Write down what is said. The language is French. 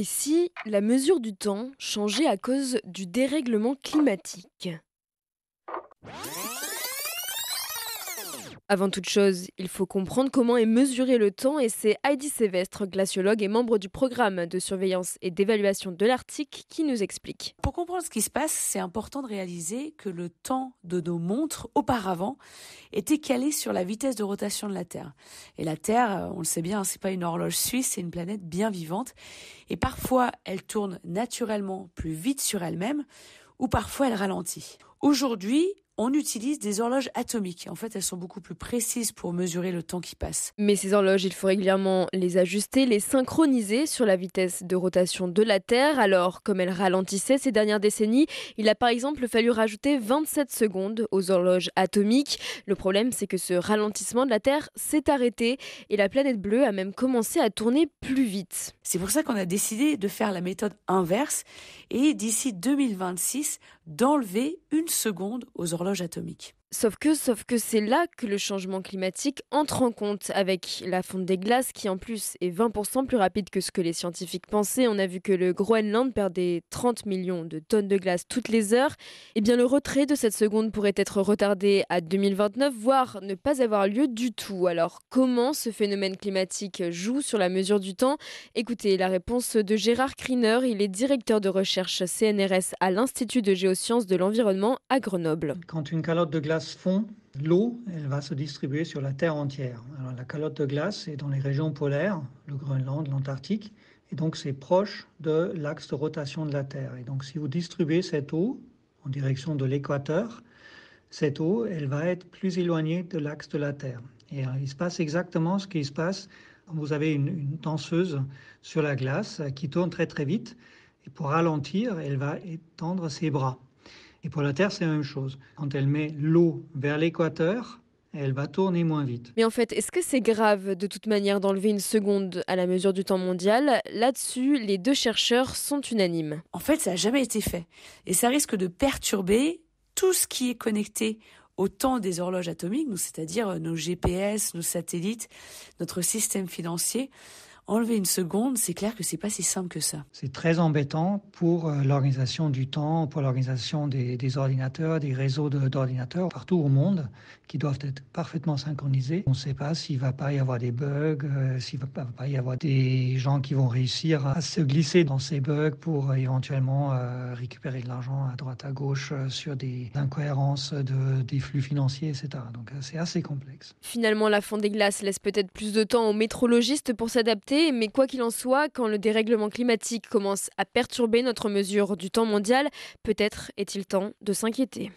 Et si la mesure du temps changeait à cause du dérèglement climatique avant toute chose, il faut comprendre comment est mesuré le temps et c'est Heidi Sévestre, glaciologue et membre du programme de surveillance et d'évaluation de l'Arctique, qui nous explique. Pour comprendre ce qui se passe, c'est important de réaliser que le temps de nos montres auparavant était calé sur la vitesse de rotation de la Terre. Et la Terre, on le sait bien, c'est pas une horloge suisse, c'est une planète bien vivante et parfois elle tourne naturellement plus vite sur elle-même ou parfois elle ralentit. Aujourd'hui, on utilise des horloges atomiques. En fait, elles sont beaucoup plus précises pour mesurer le temps qui passe. Mais ces horloges, il faut régulièrement les ajuster, les synchroniser sur la vitesse de rotation de la Terre. Alors, comme elle ralentissait ces dernières décennies, il a par exemple fallu rajouter 27 secondes aux horloges atomiques. Le problème, c'est que ce ralentissement de la Terre s'est arrêté et la planète bleue a même commencé à tourner plus vite. C'est pour ça qu'on a décidé de faire la méthode inverse et d'ici 2026 d'enlever une seconde aux horloges atomiques. Sauf que, sauf que c'est là que le changement climatique entre en compte avec la fonte des glaces qui en plus est 20% plus rapide que ce que les scientifiques pensaient. On a vu que le Groenland perdait 30 millions de tonnes de glace toutes les heures. Eh bien le retrait de cette seconde pourrait être retardé à 2029, voire ne pas avoir lieu du tout. Alors comment ce phénomène climatique joue sur la mesure du temps Écoutez la réponse de Gérard Kriner, il est directeur de recherche CNRS à l'Institut de géosciences de l'environnement à Grenoble. Quand une calotte de glace fond, l'eau, elle va se distribuer sur la Terre entière. Alors, la calotte de glace est dans les régions polaires, le Groenland, l'Antarctique, et donc c'est proche de l'axe de rotation de la Terre. Et donc si vous distribuez cette eau en direction de l'équateur, cette eau, elle va être plus éloignée de l'axe de la Terre. Et il se passe exactement ce qui se passe quand vous avez une, une sur la glace qui tourne très très vite. Et pour ralentir, elle va étendre ses bras. Et pour la Terre, c'est la même chose. Quand elle met l'eau vers l'équateur, elle va tourner moins vite. Mais en fait, est-ce que c'est grave de toute manière d'enlever une seconde à la mesure du temps mondial Là-dessus, les deux chercheurs sont unanimes. En fait, ça n'a jamais été fait. Et ça risque de perturber tout ce qui est connecté au temps des horloges atomiques, c'est-à-dire euh, nos GPS, nos satellites, notre système financier. Enlever une seconde, c'est clair que c'est pas si simple que ça. C'est très embêtant pour euh, l'organisation du temps, pour l'organisation des, ordinateurs, des réseaux d'ordinateurs partout au monde qui doivent être parfaitement synchronisés. On ne sait pas s'il va pas y avoir des bugs, euh, s'il va pas, va pas y avoir des gens qui vont réussir à se glisser dans ces bugs pour euh, éventuellement récupérer de l'argent à droite à gauche sur des incohérences de, des flux financiers, etc. Donc c'est assez complexe. Finalement, la fonte des glaces laisse peut-être plus de temps aux métrologistes pour s'adapter mais quoi qu'il en soit, quand le dérèglement climatique commence à perturber notre mesure du temps mondial, peut-être est-il temps de s'inquiéter.